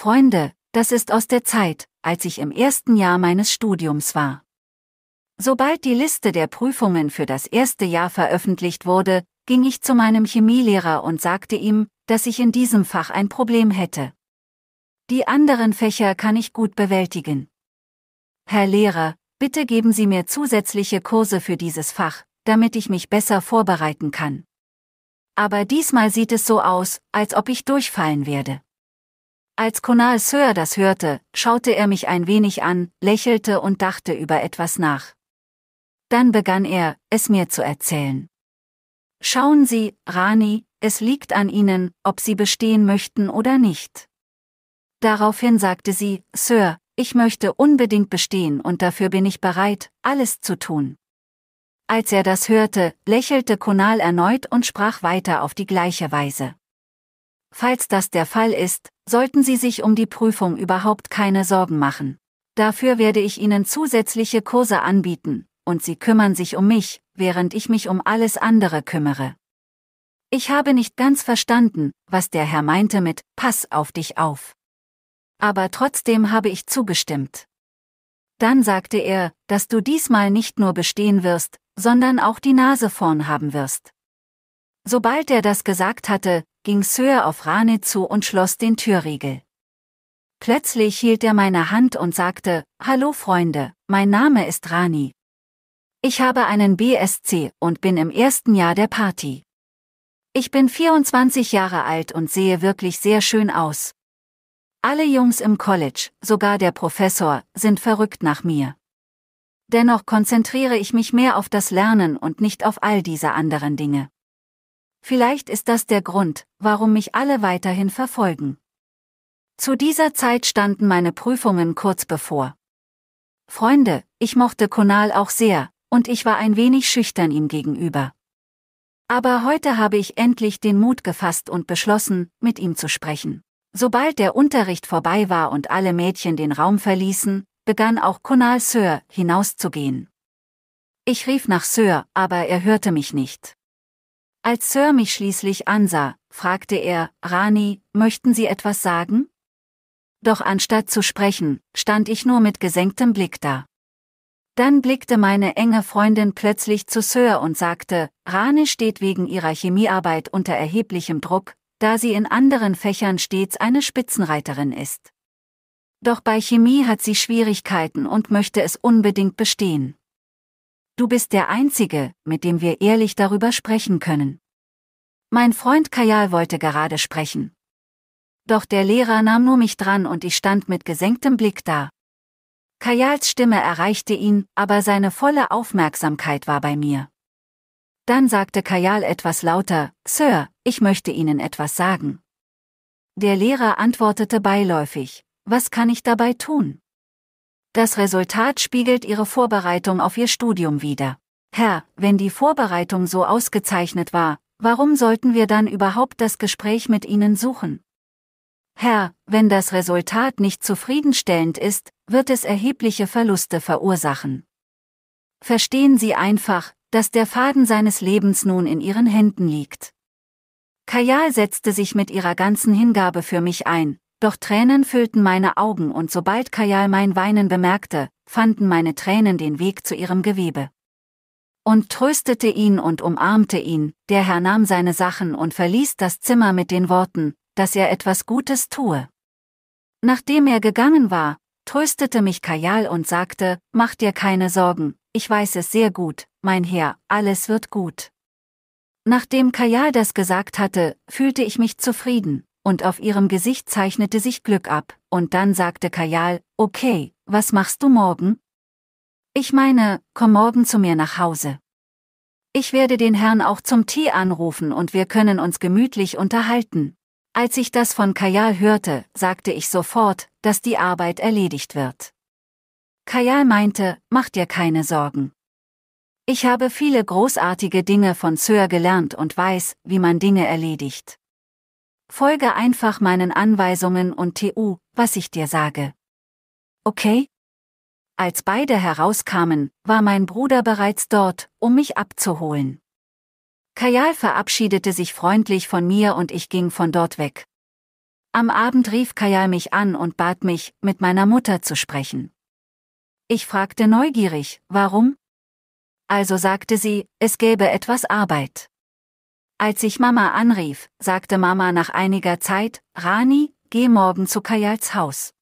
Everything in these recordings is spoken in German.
Freunde, das ist aus der Zeit, als ich im ersten Jahr meines Studiums war. Sobald die Liste der Prüfungen für das erste Jahr veröffentlicht wurde, ging ich zu meinem Chemielehrer und sagte ihm, dass ich in diesem Fach ein Problem hätte. Die anderen Fächer kann ich gut bewältigen. Herr Lehrer, bitte geben Sie mir zusätzliche Kurse für dieses Fach, damit ich mich besser vorbereiten kann. Aber diesmal sieht es so aus, als ob ich durchfallen werde. Als Konal Sir das hörte, schaute er mich ein wenig an, lächelte und dachte über etwas nach. Dann begann er, es mir zu erzählen. Schauen Sie, Rani, es liegt an Ihnen, ob Sie bestehen möchten oder nicht. Daraufhin sagte sie, Sir, ich möchte unbedingt bestehen und dafür bin ich bereit, alles zu tun. Als er das hörte, lächelte Konal erneut und sprach weiter auf die gleiche Weise. Falls das der Fall ist, sollten Sie sich um die Prüfung überhaupt keine Sorgen machen. Dafür werde ich Ihnen zusätzliche Kurse anbieten, und Sie kümmern sich um mich, während ich mich um alles andere kümmere. Ich habe nicht ganz verstanden, was der Herr meinte mit Pass auf dich auf. Aber trotzdem habe ich zugestimmt. Dann sagte er, dass du diesmal nicht nur bestehen wirst, sondern auch die Nase vorn haben wirst. Sobald er das gesagt hatte, ging Sir auf Rane zu und schloss den Türriegel. Plötzlich hielt er meine Hand und sagte, Hallo Freunde, mein Name ist Rani. Ich habe einen BSC und bin im ersten Jahr der Party. Ich bin 24 Jahre alt und sehe wirklich sehr schön aus. Alle Jungs im College, sogar der Professor, sind verrückt nach mir. Dennoch konzentriere ich mich mehr auf das Lernen und nicht auf all diese anderen Dinge. Vielleicht ist das der Grund, warum mich alle weiterhin verfolgen. Zu dieser Zeit standen meine Prüfungen kurz bevor. Freunde, ich mochte Konal auch sehr, und ich war ein wenig schüchtern ihm gegenüber. Aber heute habe ich endlich den Mut gefasst und beschlossen, mit ihm zu sprechen. Sobald der Unterricht vorbei war und alle Mädchen den Raum verließen, begann auch Konal Sir hinauszugehen. Ich rief nach Sir, aber er hörte mich nicht. Als Sir mich schließlich ansah, fragte er, Rani, möchten Sie etwas sagen? Doch anstatt zu sprechen, stand ich nur mit gesenktem Blick da. Dann blickte meine enge Freundin plötzlich zu Sir und sagte, Rani steht wegen ihrer Chemiearbeit unter erheblichem Druck, da sie in anderen Fächern stets eine Spitzenreiterin ist. Doch bei Chemie hat sie Schwierigkeiten und möchte es unbedingt bestehen. Du bist der Einzige, mit dem wir ehrlich darüber sprechen können. Mein Freund Kajal wollte gerade sprechen. Doch der Lehrer nahm nur mich dran und ich stand mit gesenktem Blick da. Kajals Stimme erreichte ihn, aber seine volle Aufmerksamkeit war bei mir. Dann sagte Kajal etwas lauter, Sir, ich möchte Ihnen etwas sagen. Der Lehrer antwortete beiläufig, was kann ich dabei tun? Das Resultat spiegelt Ihre Vorbereitung auf Ihr Studium wider. Herr, wenn die Vorbereitung so ausgezeichnet war, warum sollten wir dann überhaupt das Gespräch mit Ihnen suchen? Herr, wenn das Resultat nicht zufriedenstellend ist, wird es erhebliche Verluste verursachen. Verstehen Sie einfach, dass der Faden seines Lebens nun in Ihren Händen liegt. Kajal setzte sich mit ihrer ganzen Hingabe für mich ein, doch Tränen füllten meine Augen und sobald Kajal mein Weinen bemerkte, fanden meine Tränen den Weg zu ihrem Gewebe. Und tröstete ihn und umarmte ihn, der Herr nahm seine Sachen und verließ das Zimmer mit den Worten, dass er etwas Gutes tue. Nachdem er gegangen war, tröstete mich Kajal und sagte, mach dir keine Sorgen, ich weiß es sehr gut, mein Herr, alles wird gut. Nachdem Kajal das gesagt hatte, fühlte ich mich zufrieden und auf ihrem Gesicht zeichnete sich Glück ab, und dann sagte Kajal, okay, was machst du morgen? Ich meine, komm morgen zu mir nach Hause. Ich werde den Herrn auch zum Tee anrufen und wir können uns gemütlich unterhalten. Als ich das von Kajal hörte, sagte ich sofort, dass die Arbeit erledigt wird. Kajal meinte, mach dir keine Sorgen. Ich habe viele großartige Dinge von Sir gelernt und weiß, wie man Dinge erledigt. Folge einfach meinen Anweisungen und tu, was ich dir sage. Okay? Als beide herauskamen, war mein Bruder bereits dort, um mich abzuholen. Kajal verabschiedete sich freundlich von mir und ich ging von dort weg. Am Abend rief Kajal mich an und bat mich, mit meiner Mutter zu sprechen. Ich fragte neugierig, warum? Also sagte sie, es gäbe etwas Arbeit. Als ich Mama anrief, sagte Mama nach einiger Zeit, Rani, geh morgen zu Kajals Haus.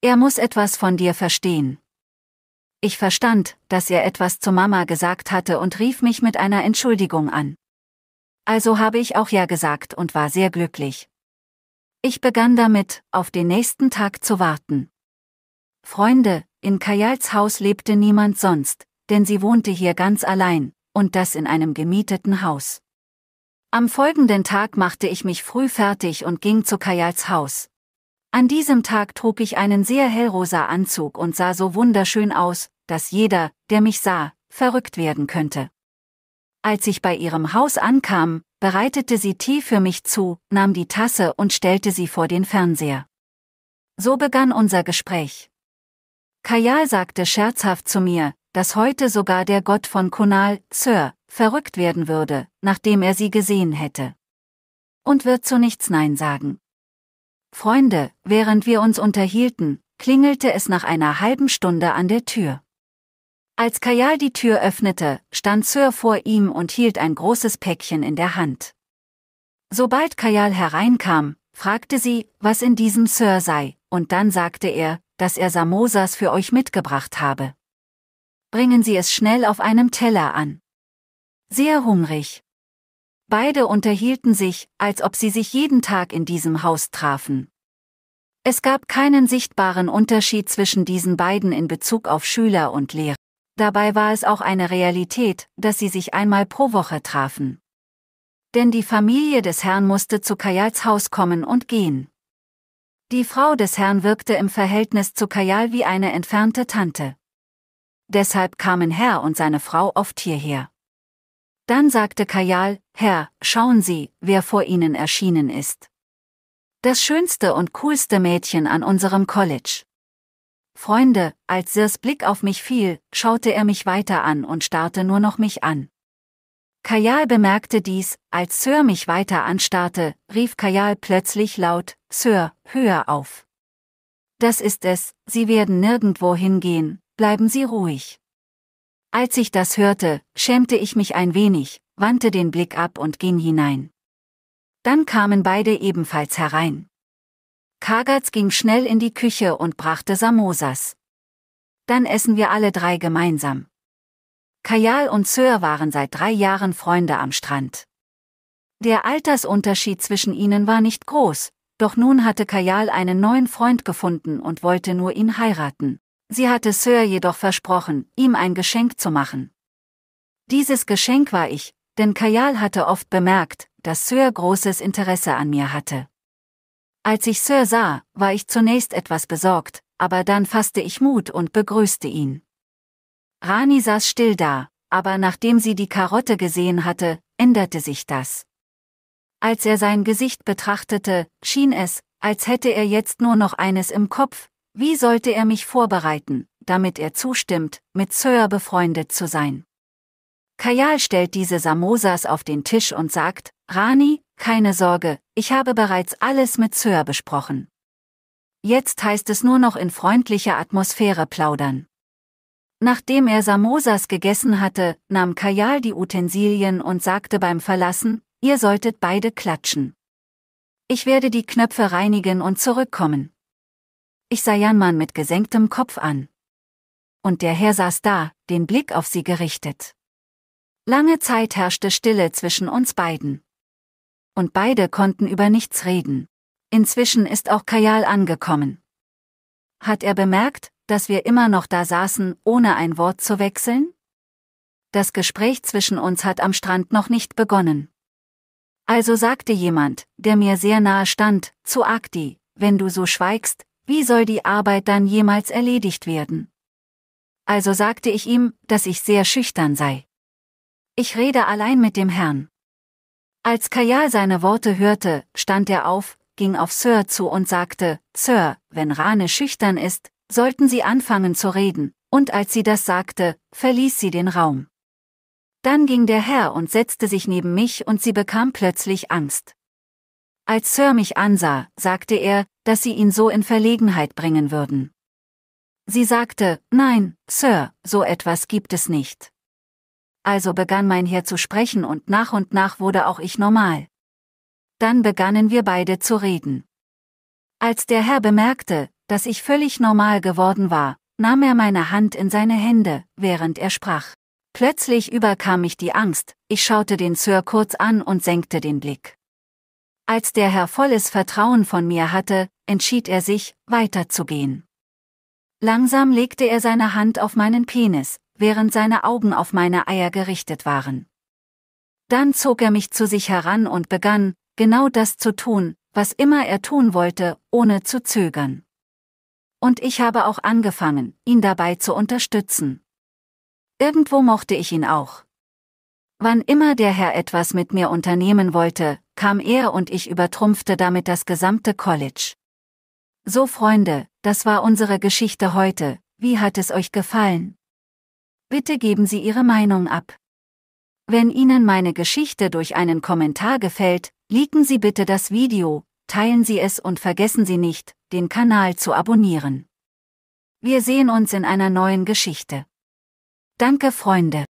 Er muss etwas von dir verstehen. Ich verstand, dass er etwas zu Mama gesagt hatte und rief mich mit einer Entschuldigung an. Also habe ich auch ja gesagt und war sehr glücklich. Ich begann damit, auf den nächsten Tag zu warten. Freunde, in Kajals Haus lebte niemand sonst, denn sie wohnte hier ganz allein, und das in einem gemieteten Haus. Am folgenden Tag machte ich mich früh fertig und ging zu Kajals Haus. An diesem Tag trug ich einen sehr hellrosa Anzug und sah so wunderschön aus, dass jeder, der mich sah, verrückt werden könnte. Als ich bei ihrem Haus ankam, bereitete sie Tee für mich zu, nahm die Tasse und stellte sie vor den Fernseher. So begann unser Gespräch. Kajal sagte scherzhaft zu mir, dass heute sogar der Gott von Kunal, Sir, verrückt werden würde, nachdem er sie gesehen hätte. Und wird zu nichts Nein sagen. Freunde, während wir uns unterhielten, klingelte es nach einer halben Stunde an der Tür. Als Kajal die Tür öffnete, stand Sir vor ihm und hielt ein großes Päckchen in der Hand. Sobald Kajal hereinkam, fragte sie, was in diesem Sir sei, und dann sagte er, dass er Samosas für euch mitgebracht habe. Bringen Sie es schnell auf einem Teller an sehr hungrig. Beide unterhielten sich, als ob sie sich jeden Tag in diesem Haus trafen. Es gab keinen sichtbaren Unterschied zwischen diesen beiden in Bezug auf Schüler und Lehrer. Dabei war es auch eine Realität, dass sie sich einmal pro Woche trafen. Denn die Familie des Herrn musste zu Kajals Haus kommen und gehen. Die Frau des Herrn wirkte im Verhältnis zu Kajal wie eine entfernte Tante. Deshalb kamen Herr und seine Frau oft hierher. Dann sagte Kajal, Herr, schauen Sie, wer vor Ihnen erschienen ist. Das schönste und coolste Mädchen an unserem College. Freunde, als Sirs Blick auf mich fiel, schaute er mich weiter an und starrte nur noch mich an. Kajal bemerkte dies, als Sir mich weiter anstarrte, rief Kajal plötzlich laut, Sir, höher auf. Das ist es, Sie werden nirgendwo hingehen, bleiben Sie ruhig. Als ich das hörte, schämte ich mich ein wenig, wandte den Blick ab und ging hinein. Dann kamen beide ebenfalls herein. Kagatz ging schnell in die Küche und brachte Samosas. Dann essen wir alle drei gemeinsam. Kajal und Sir waren seit drei Jahren Freunde am Strand. Der Altersunterschied zwischen ihnen war nicht groß, doch nun hatte Kajal einen neuen Freund gefunden und wollte nur ihn heiraten. Sie hatte Sir jedoch versprochen, ihm ein Geschenk zu machen. Dieses Geschenk war ich, denn Kajal hatte oft bemerkt, dass Sir großes Interesse an mir hatte. Als ich Sir sah, war ich zunächst etwas besorgt, aber dann fasste ich Mut und begrüßte ihn. Rani saß still da, aber nachdem sie die Karotte gesehen hatte, änderte sich das. Als er sein Gesicht betrachtete, schien es, als hätte er jetzt nur noch eines im Kopf, wie sollte er mich vorbereiten, damit er zustimmt, mit Sir befreundet zu sein? Kajal stellt diese Samosas auf den Tisch und sagt, Rani, keine Sorge, ich habe bereits alles mit Sir besprochen. Jetzt heißt es nur noch in freundlicher Atmosphäre plaudern. Nachdem er Samosas gegessen hatte, nahm Kajal die Utensilien und sagte beim Verlassen, ihr solltet beide klatschen. Ich werde die Knöpfe reinigen und zurückkommen. Ich sah Janmann mit gesenktem Kopf an. Und der Herr saß da, den Blick auf sie gerichtet. Lange Zeit herrschte Stille zwischen uns beiden. Und beide konnten über nichts reden. Inzwischen ist auch Kajal angekommen. Hat er bemerkt, dass wir immer noch da saßen, ohne ein Wort zu wechseln? Das Gespräch zwischen uns hat am Strand noch nicht begonnen. Also sagte jemand, der mir sehr nahe stand, zu Agdi, wenn du so schweigst, wie soll die Arbeit dann jemals erledigt werden? Also sagte ich ihm, dass ich sehr schüchtern sei. Ich rede allein mit dem Herrn. Als Kajal seine Worte hörte, stand er auf, ging auf Sir zu und sagte, Sir, wenn Rane schüchtern ist, sollten Sie anfangen zu reden, und als sie das sagte, verließ sie den Raum. Dann ging der Herr und setzte sich neben mich und sie bekam plötzlich Angst. Als Sir mich ansah, sagte er, dass sie ihn so in Verlegenheit bringen würden. Sie sagte, nein, Sir, so etwas gibt es nicht. Also begann mein Herr zu sprechen und nach und nach wurde auch ich normal. Dann begannen wir beide zu reden. Als der Herr bemerkte, dass ich völlig normal geworden war, nahm er meine Hand in seine Hände, während er sprach. Plötzlich überkam mich die Angst, ich schaute den Sir kurz an und senkte den Blick. Als der Herr volles Vertrauen von mir hatte, entschied er sich, weiterzugehen. Langsam legte er seine Hand auf meinen Penis, während seine Augen auf meine Eier gerichtet waren. Dann zog er mich zu sich heran und begann, genau das zu tun, was immer er tun wollte, ohne zu zögern. Und ich habe auch angefangen, ihn dabei zu unterstützen. Irgendwo mochte ich ihn auch. Wann immer der Herr etwas mit mir unternehmen wollte, kam er und ich übertrumpfte damit das gesamte College. So Freunde, das war unsere Geschichte heute, wie hat es euch gefallen? Bitte geben Sie Ihre Meinung ab. Wenn Ihnen meine Geschichte durch einen Kommentar gefällt, liken Sie bitte das Video, teilen Sie es und vergessen Sie nicht, den Kanal zu abonnieren. Wir sehen uns in einer neuen Geschichte. Danke Freunde.